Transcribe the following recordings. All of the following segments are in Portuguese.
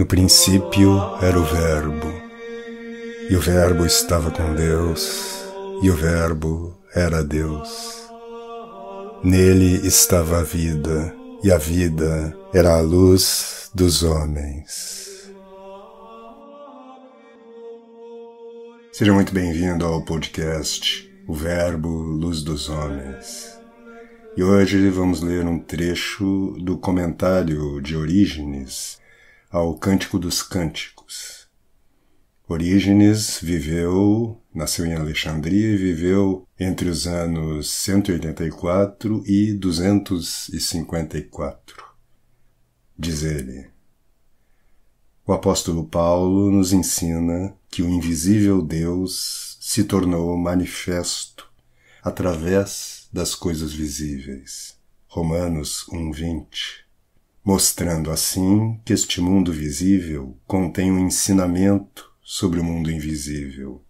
No princípio era o Verbo, e o Verbo estava com Deus, e o Verbo era Deus. Nele estava a vida, e a vida era a luz dos homens. Seja muito bem-vindo ao podcast O Verbo Luz dos Homens. E hoje vamos ler um trecho do comentário de Orígenes ao Cântico dos Cânticos. Orígenes viveu, nasceu em Alexandria e viveu entre os anos 184 e 254. Diz ele: O apóstolo Paulo nos ensina que o invisível Deus se tornou manifesto através das coisas visíveis. Romanos 1:20 mostrando assim que este mundo visível contém um ensinamento sobre o mundo invisível,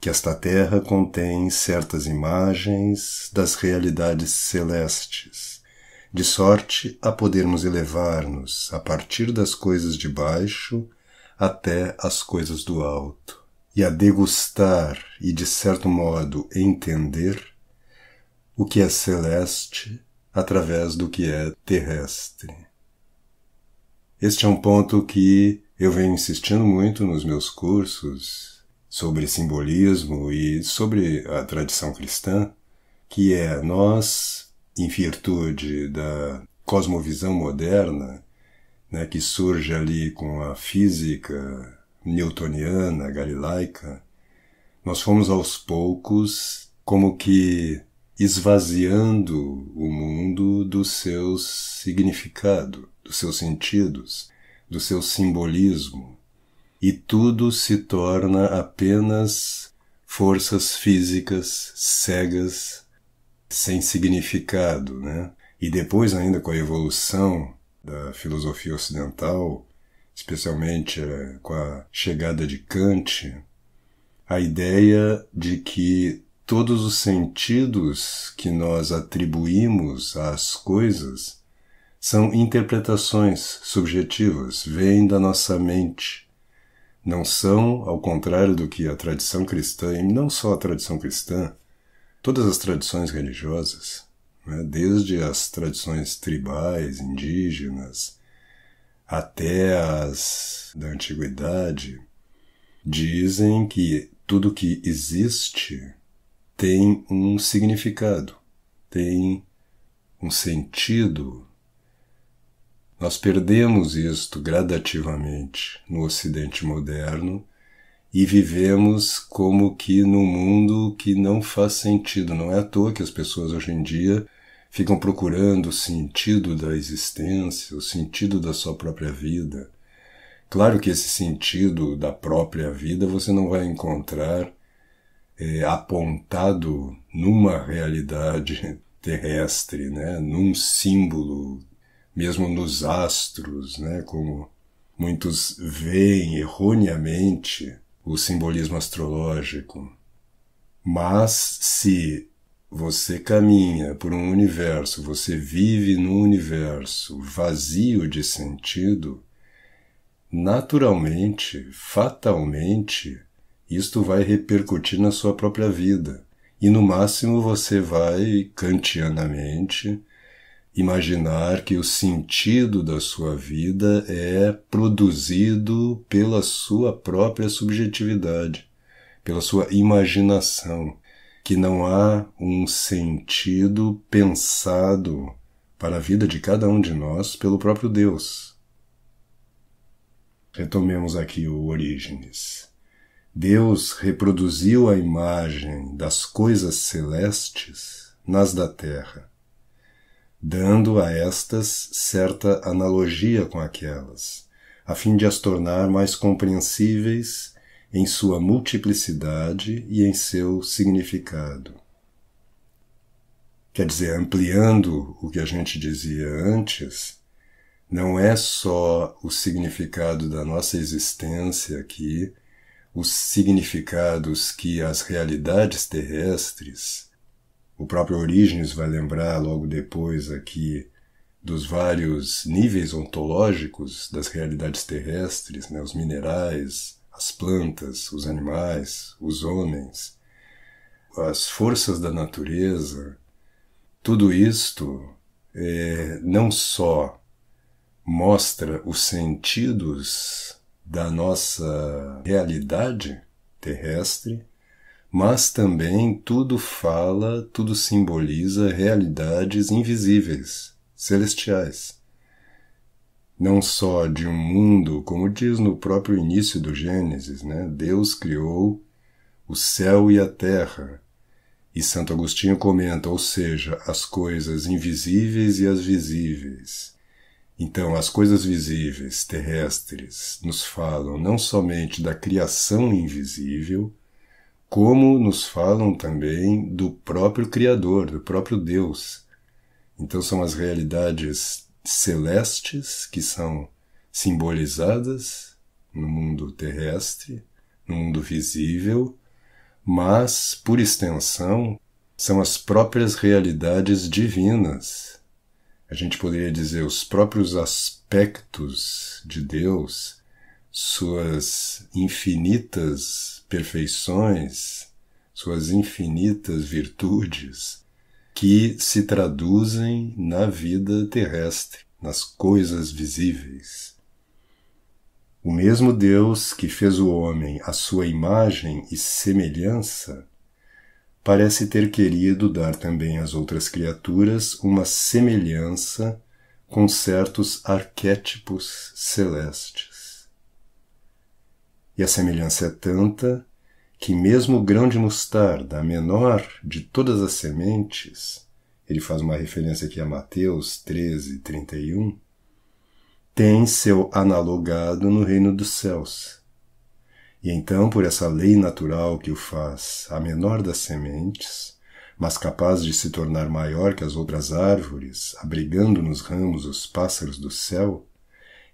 que esta terra contém certas imagens das realidades celestes, de sorte a podermos elevar-nos a partir das coisas de baixo até as coisas do alto, e a degustar e, de certo modo, entender o que é celeste através do que é terrestre. Este é um ponto que eu venho insistindo muito nos meus cursos sobre simbolismo e sobre a tradição cristã, que é nós, em virtude da cosmovisão moderna, né, que surge ali com a física newtoniana, galilaica, nós fomos aos poucos como que esvaziando o mundo do seu significado, dos seus sentidos, do seu simbolismo, e tudo se torna apenas forças físicas cegas, sem significado, né? E depois ainda com a evolução da filosofia ocidental, especialmente eh, com a chegada de Kant, a ideia de que todos os sentidos que nós atribuímos às coisas são interpretações subjetivas, vêm da nossa mente. Não são, ao contrário do que a tradição cristã, e não só a tradição cristã, todas as tradições religiosas, né, desde as tradições tribais, indígenas, até as da antiguidade, dizem que tudo que existe tem um significado, tem um sentido. Nós perdemos isto gradativamente no Ocidente moderno e vivemos como que num mundo que não faz sentido. Não é à toa que as pessoas hoje em dia ficam procurando o sentido da existência, o sentido da sua própria vida. Claro que esse sentido da própria vida você não vai encontrar é, apontado numa realidade terrestre, né? num símbolo, mesmo nos astros, né? como muitos veem erroneamente o simbolismo astrológico. Mas se você caminha por um universo, você vive num universo vazio de sentido, naturalmente, fatalmente, isto vai repercutir na sua própria vida. E no máximo você vai, kantianamente, imaginar que o sentido da sua vida é produzido pela sua própria subjetividade, pela sua imaginação, que não há um sentido pensado para a vida de cada um de nós pelo próprio Deus. Retomemos aqui o Orígenes. Deus reproduziu a imagem das coisas celestes nas da terra, dando a estas certa analogia com aquelas, a fim de as tornar mais compreensíveis em sua multiplicidade e em seu significado. Quer dizer, ampliando o que a gente dizia antes, não é só o significado da nossa existência aqui os significados que as realidades terrestres, o próprio Orígenes vai lembrar logo depois aqui dos vários níveis ontológicos das realidades terrestres, né, os minerais, as plantas, os animais, os homens, as forças da natureza, tudo isto é, não só mostra os sentidos da nossa realidade terrestre, mas também tudo fala, tudo simboliza realidades invisíveis, celestiais. Não só de um mundo, como diz no próprio início do Gênesis, né? Deus criou o céu e a terra. E Santo Agostinho comenta, ou seja, as coisas invisíveis e as visíveis então, as coisas visíveis, terrestres, nos falam não somente da criação invisível, como nos falam também do próprio Criador, do próprio Deus. Então, são as realidades celestes que são simbolizadas no mundo terrestre, no mundo visível, mas, por extensão, são as próprias realidades divinas a gente poderia dizer, os próprios aspectos de Deus, suas infinitas perfeições, suas infinitas virtudes, que se traduzem na vida terrestre, nas coisas visíveis. O mesmo Deus que fez o homem a sua imagem e semelhança parece ter querido dar também às outras criaturas uma semelhança com certos arquétipos celestes. E a semelhança é tanta que, mesmo o grão de mostarda, a menor de todas as sementes, ele faz uma referência aqui a Mateus 13, 31, tem seu analogado no reino dos céus e então, por essa lei natural que o faz a menor das sementes, mas capaz de se tornar maior que as outras árvores, abrigando nos ramos os pássaros do céu,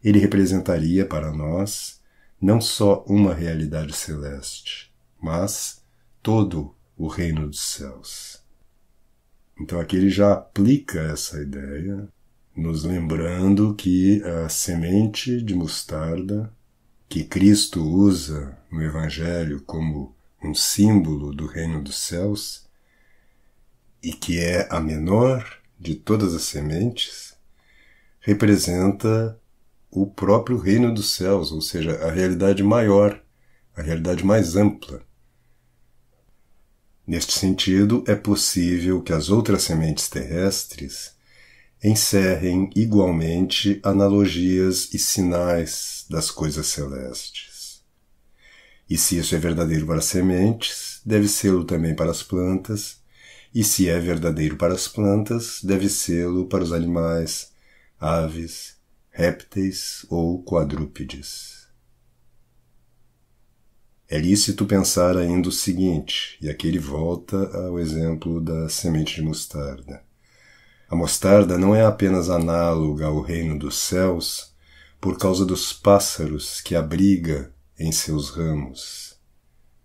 ele representaria para nós não só uma realidade celeste, mas todo o reino dos céus. Então aqui ele já aplica essa ideia, nos lembrando que a semente de mostarda que Cristo usa no Evangelho como um símbolo do reino dos céus, e que é a menor de todas as sementes, representa o próprio reino dos céus, ou seja, a realidade maior, a realidade mais ampla. Neste sentido, é possível que as outras sementes terrestres encerrem igualmente analogias e sinais das coisas celestes. E se isso é verdadeiro para as sementes, deve sê-lo também para as plantas, e se é verdadeiro para as plantas, deve sê-lo para os animais, aves, répteis ou quadrúpedes. É lícito pensar ainda o seguinte, e aqui ele volta ao exemplo da semente de mostarda. A mostarda não é apenas análoga ao reino dos céus por causa dos pássaros que abriga em seus ramos,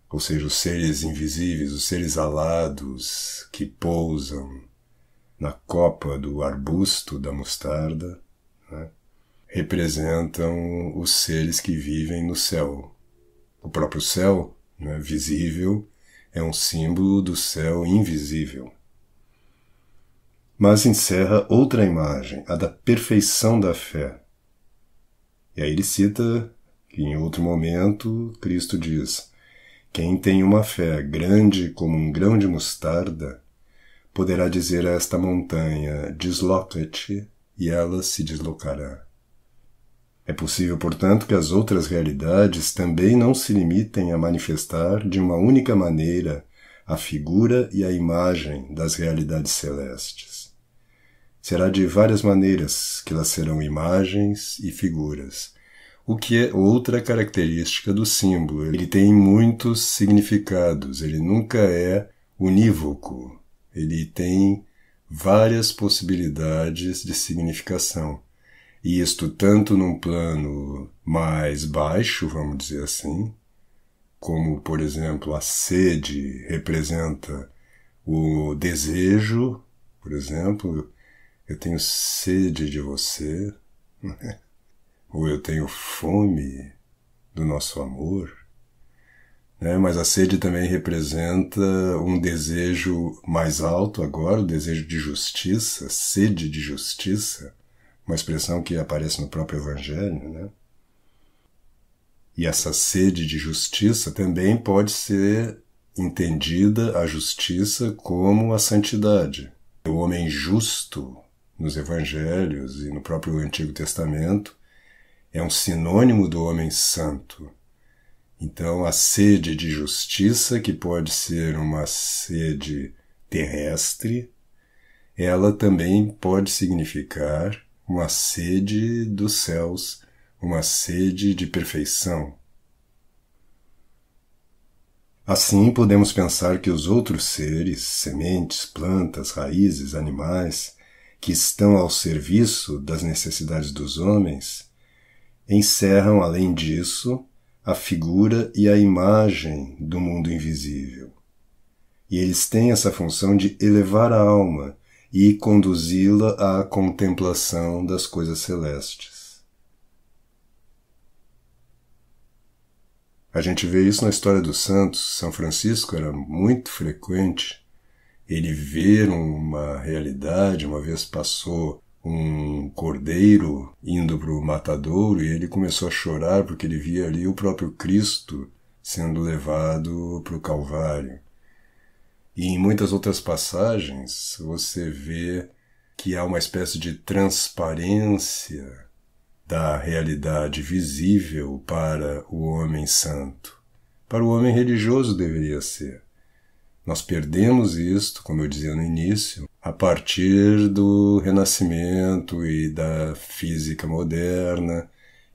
ou seja, os seres invisíveis, os seres alados que pousam na copa do arbusto da mostarda, né, representam os seres que vivem no céu. O próprio céu, né, visível, é um símbolo do céu invisível mas encerra outra imagem, a da perfeição da fé. E aí ele cita que em outro momento Cristo diz: Quem tem uma fé grande como um grão de mostarda, poderá dizer a esta montanha: Desloca-te, e ela se deslocará. É possível, portanto, que as outras realidades também não se limitem a manifestar de uma única maneira a figura e a imagem das realidades celestes será de várias maneiras que elas serão imagens e figuras. O que é outra característica do símbolo. Ele tem muitos significados, ele nunca é unívoco. Ele tem várias possibilidades de significação. E isto tanto num plano mais baixo, vamos dizer assim, como, por exemplo, a sede representa o desejo, por exemplo, eu tenho sede de você, né? ou eu tenho fome do nosso amor. Né? Mas a sede também representa um desejo mais alto agora, o desejo de justiça, sede de justiça, uma expressão que aparece no próprio Evangelho. Né? E essa sede de justiça também pode ser entendida a justiça como a santidade. O homem justo nos Evangelhos e no próprio Antigo Testamento, é um sinônimo do homem santo. Então, a sede de justiça, que pode ser uma sede terrestre, ela também pode significar uma sede dos céus, uma sede de perfeição. Assim, podemos pensar que os outros seres, sementes, plantas, raízes, animais, que estão ao serviço das necessidades dos homens, encerram, além disso, a figura e a imagem do mundo invisível. E eles têm essa função de elevar a alma e conduzi-la à contemplação das coisas celestes. A gente vê isso na história dos santos. São Francisco era muito frequente ele ver uma realidade. Uma vez passou um cordeiro indo para o matadouro e ele começou a chorar porque ele via ali o próprio Cristo sendo levado para o Calvário. E em muitas outras passagens você vê que há uma espécie de transparência da realidade visível para o homem santo. Para o homem religioso deveria ser. Nós perdemos isto, como eu dizia no início, a partir do Renascimento e da física moderna,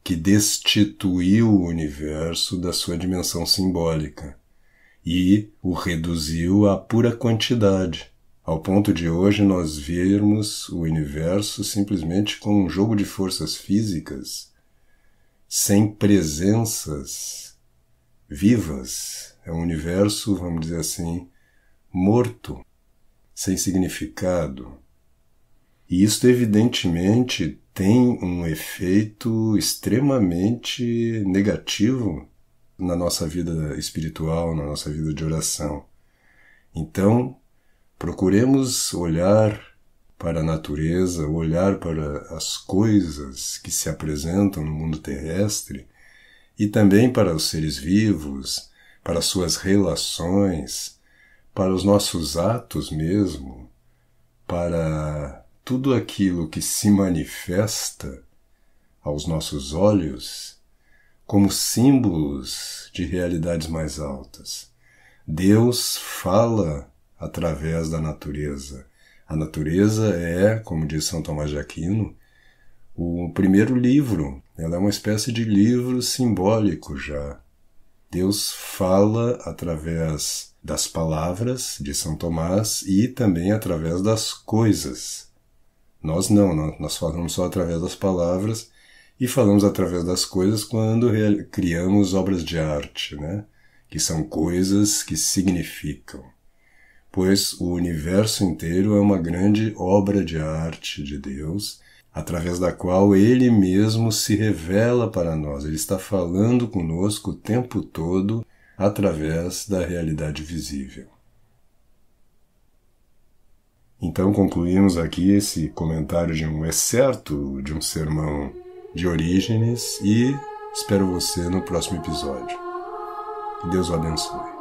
que destituiu o universo da sua dimensão simbólica e o reduziu à pura quantidade, ao ponto de hoje nós vermos o universo simplesmente como um jogo de forças físicas, sem presenças vivas. É um universo, vamos dizer assim, morto, sem significado. E isto, evidentemente, tem um efeito extremamente negativo na nossa vida espiritual, na nossa vida de oração. Então, procuremos olhar para a natureza, olhar para as coisas que se apresentam no mundo terrestre e também para os seres vivos, para suas relações, para os nossos atos mesmo, para tudo aquilo que se manifesta aos nossos olhos como símbolos de realidades mais altas. Deus fala através da natureza. A natureza é, como diz São Tomás de Aquino, o primeiro livro. Ela é uma espécie de livro simbólico já. Deus fala através das palavras de São Tomás e também através das coisas. Nós não, nós falamos só através das palavras e falamos através das coisas quando criamos obras de arte, né? que são coisas que significam. Pois o universo inteiro é uma grande obra de arte de Deus, através da qual ele mesmo se revela para nós. Ele está falando conosco o tempo todo através da realidade visível. Então concluímos aqui esse comentário de um excerto de um sermão de Orígenes e espero você no próximo episódio. Que Deus o abençoe.